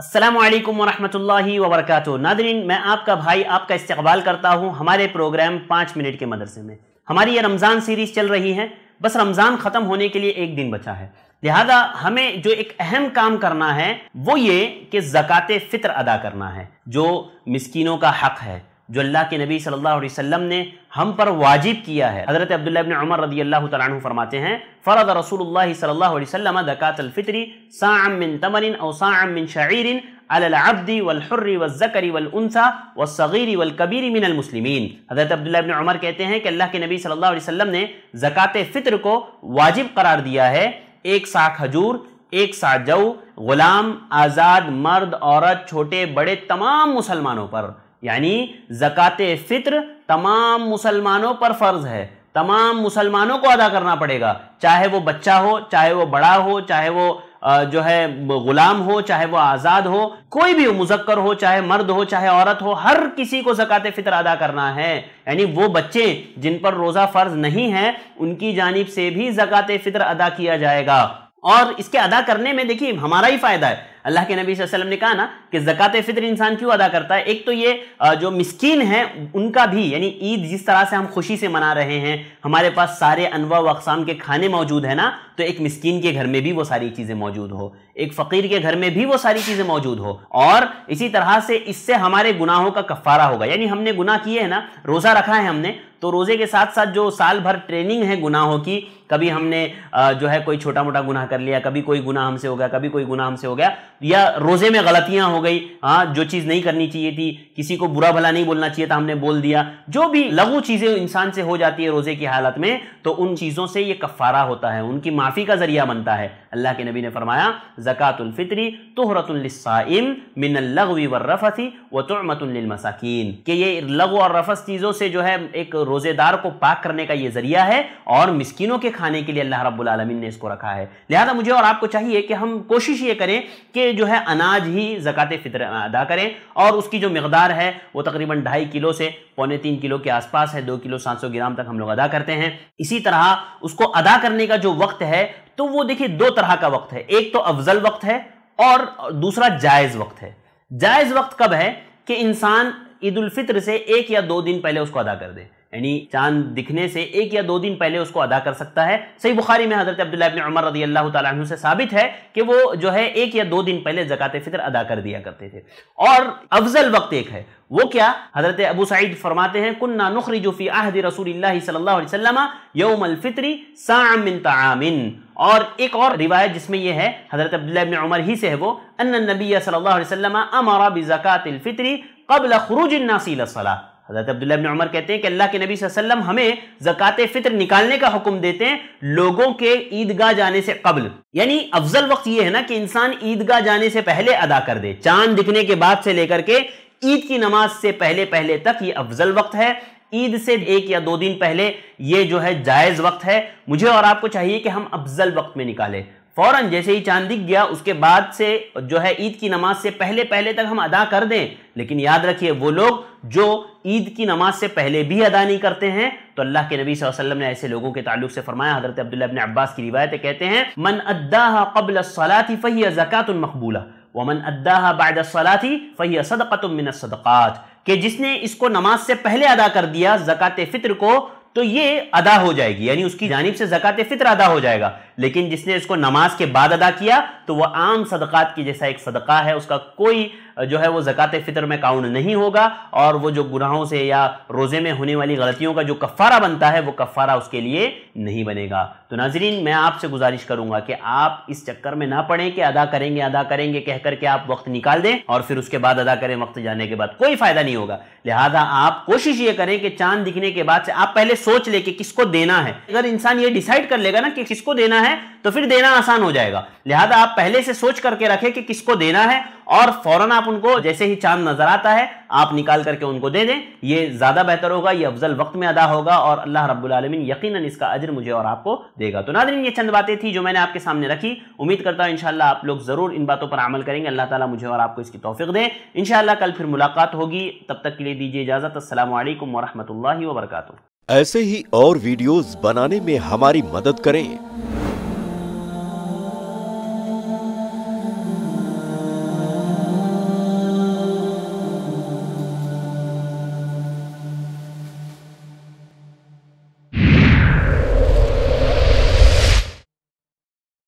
असलकम वरहमल वरक नादरीन मैं आपका भाई आपका इस्तेबाल करता हूँ हमारे प्रोग्राम पाँच मिनट के मदरसे में हमारी ये रमज़ान सीरीज़ चल रही है बस रमज़ान ख़त्म होने के लिए एक दिन बचा है लिहाजा हमें जो एक अहम काम करना है वो ये कि ज़क़़त फ़ितर अदा करना है जो मस्किनों का हक़ है जो अल्लाह के नबी सल्लल्लाहु अलैहि वसल्लम ने हम पर वाजिब किया है हज़रत अब्दुल्ला इब्न उमर रदी अल्लाह तु फरमाते हैं फ़रद रसूलुल्लाह सल्लल्लाहु अलैहि वसल्लम दकातलफ़ितरी साम मिन तमरिन और साम मिन शाइरिन अलब्दी वलहर्री वज़करी वलसा वसगीरी वलकबीरी मिनल मुसलिमीन हज़रत अब्दुल्ला इब्न उमर कहते हैं कि अल्लाह के नबी सल्लल्लाहु अलैहि वसल्लम ने ज़क़़त फ़ितर को वाजिब करार दिया है एक सा खजूर एक सा जऊ ग़ुलाम आज़ाद मर्द औरत छोटे बड़े तमाम मुसलमानों पर यानी ज़क़़त फितर तमाम मुसलमानों पर फ़र्ज़ है तमाम मुसलमानों को अदा करना पड़ेगा चाहे वो बच्चा हो चाहे वो बड़ा हो चाहे वो जो है गुलाम हो चाहे वो आज़ाद हो कोई भी हो मुजक्कर हो चाहे मर्द हो चाहे औरत हो हर किसी को ज़क़़त फ़ितर अदा करना है यानी वो बच्चे जिन पर रोज़ा फ़र्ज़ नहीं है उनकी जानब से भी ज़क़़त फ़ितर अदा किया जाएगा और इसके अदा करने में देखिए हमारा ही फ़ायदा है अल्लाह के नबी वसल्लम ने कहा ना कि ज़क़़त फ़ितर इंसान क्यों अदा करता है एक तो ये जो मस्किन है उनका भी यानी ईद जिस तरह से हम खुशी से मना रहे हैं हमारे पास सारे अनवा व अकसाम के खाने मौजूद हैं ना तो एक मस्किन के घर में भी वो सारी चीज़ें मौजूद हो एक फ़कीर के घर में भी वो सारी चीज़ें मौजूद हो और इसी तरह से इससे हमारे गुनाहों का कफ़ारा होगा यानी हमने गुनाह किए हैं ना रोज़ा रखा है हमने तो रोज़े के साथ साथ जो साल भर ट्रेनिंग है गुनाहों की कभी हमने जो है कोई छोटा मोटा गुनाह कर लिया कभी कोई गुनाह हमसे हो गया कभी कोई गुनाह हमसे हो गया या रोजे में गलतियां हो गई हाँ जो चीज नहीं करनी चाहिए थी किसी को बुरा भला नहीं बोलना चाहिए था हमने बोल दिया जो भी लघु चीजें इंसान से हो जाती है रोजे की हालत में तो उन चीजों से ये कफारा होता है उनकी माफी का जरिया बनता है अल्लाह के नबी ने फरमाया जक़ातुल्फित्री तोहरतुल्लिसाइम मिन लगवी व रफ़ी व तुरमतमसाकिन के ये लघु और रफस चीज़ों से जो है एक रोज़ेदार को पाक करने का ये ज़रिया है और मिसकिनों के खाने के लिए अल्लाह रब्बुल रबालमीन ने इसको रखा है लिहाजा मुझे और आपको चाहिए कि हम कोशिश ये करें कि जो है अनाज ही ज़क़़त फितर अदा करें और उसकी जो मकदार है वो तकरीबन ढाई किलो से पौने तीन किलो के आसपास है दो किलो सात सौ ग्राम तक हम लोग अदा करते हैं इसी तरह उसको अदा करने का जो वक्त है तो वो देखिए दो तरह का वक्त है एक तो अफजल वक्त है और दूसरा जायज़ वक्त है जायज़ वक्त कब है कि इंसान ईद उल फित्र से एक या दो दिन पहले उसको अदा कर दे यानी चांद दिखने से एक या दो दिन पहले उसको अदा कर सकता है सही बुखारी में हजरत अब्दुल्ला इब्न उमर रदी अल्लाह तु से साबित है कि वो जो है एक या दो दिन पहले जक़ात फितर अदा कर दिया करते थे और अफजल वक्त एक है वो क्या हजरत अबू सईद फरमाते हैं कुन्ना नुखरी जोफी आहद रसूल सल्लाम यौमल सामिन और एक और रिवायत जिसमें यह है हजरत उमर ही से है वो अन्न नबी सल्लल्लाहु अलैहि वसल्लम अमरा बिज़कातिल फित्री सलाह हज़रत अब्दुल्ला उमर कहते हैं कि अल्लाह के नबी वसल्लम हमें ज़क़़त फ़ितर निकालने का हुक्म देते हैं लोगों के ईदगाह जाने से कबल यानी अफजल वक्त ये है ना कि इंसान ईदगाह जाने से पहले अदा कर दे चांद दिखने के बाद से लेकर के ईद की नमाज से पहले पहले तक ये अफजल वक्त है ईद से एक या दो दिन पहले ये जो है जायज़ वक्त है मुझे और आपको चाहिए कि हम अफजल वक्त में निकालें फौरन जैसे ही चांद दिख गया उसके बाद से जो है ईद की नमाज से पहले पहले तक हम अदा कर दें लेकिन याद रखिए वो लोग जो ईद की नमाज से पहले भी अदा नहीं करते हैं तो अल्लाह के नबी वसल्लम ने ऐसे लोगों के ताल्लुक से फरमाया हजरत अब्दुल्ला अबिन अब्बास की रिवायतें कहते हैं मन अद्दाह कबल सलाती फ़ही ज़क़़त मकबूला वमन अद्दाह बाद सलाती फ़ही सदक़त मिन सदक़ात के जिसने इसको नमाज से पहले अदा कर दिया ज़क़़त फ़ित्र को तो ये अदा हो जाएगी यानी उसकी जानब से जक़ात फितर अदा हो जाएगा लेकिन जिसने इसको नमाज के बाद अदा किया तो वह आम सदक़ात की जैसा एक सदका है उसका कोई जो है वो ज़क़ात फ़ितर में काउंट नहीं होगा और वो जो गुनाहों से या रोज़े में होने वाली गलतियों का जो कफ़ारा बनता है वो कफ़ारा उसके लिए नहीं बनेगा तो नाजरीन मैं आपसे गुजारिश करूँगा कि आप इस चक्कर में ना पड़ें कि अदा करेंगे अदा करेंगे कह करके आप वक्त निकाल दें और फिर उसके बाद अदा करें वक्त जाने के बाद कोई फ़ायदा नहीं होगा लिहाजा आप कोशिश ये करें कि चांद दिखने के बाद से आप पहले सोच लें कि किसको देना है अगर इंसान ये डिसाइड कर लेगा ना कि किसको देना है तो फिर देना आसान हो जाएगा लिहाजा आप पहले से सोच करके रखें कि किसको देना है और फौरन आप उनको जैसे ही चांद नजर आता है आप निकाल करके उनको दे दें ये ज़्यादा बेहतर होगा ये अफजल वक्त में अदा होगा और अल्लाह रब्बुलमीन यकीन इसका अजर मुझे और आपको देगा तो नादरीन ये चंद बातें थी जो मैंने आपके सामने रखी उम्मीद करता हूँ इनशाला आप लोग ज़रूर इन बातों पर अमल करेंगे अल्लाह ताला मुझे और आपको इसकी तोफ़ी दें इनशाला कल फिर मुलाकात होगी तब तक के लिए दीजिए इजाज़त असल वरहमल वर्का ऐसे ही और वीडियोज़ बनाने में हमारी मदद करें